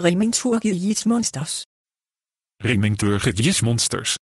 monsters. Riming turgigis monsters.